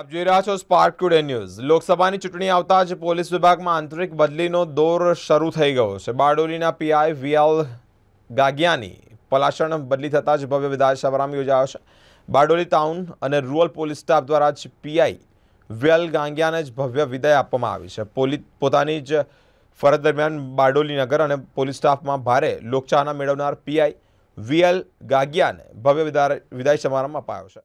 આપ જોઈ રહ્યા છો સ્પાર્ક ટુડે ન્યૂઝ લોકસભાની ચૂંટણી આવતા જ પોલીસ વિભાગમાં આંતરિક બદલીનો દોર શરૂ થઈ ગયો છે બારડોલીના પીઆઈ વીએલ ગાગિયાની પલાશણ બદલી થતાં જ ભવ્ય વિદાય સમારંભ યોજાયો છે બારડોલી ટાઉન અને રૂરલ પોલીસ સ્ટાફ દ્વારા જ પીઆઈ વીએલ ગાંગિયાને જ ભવ્ય વિદાય આપવામાં આવી છે પોલીસ પોતાની જ ફરજ દરમિયાન બારડોલી નગર અને પોલીસ સ્ટાફમાં ભારે લોકચાહના મેળવનાર પીઆઈ વીએલ ગાગિયાને ભવ્ય વિદાય વિદાય સમારંભ અપાયો છે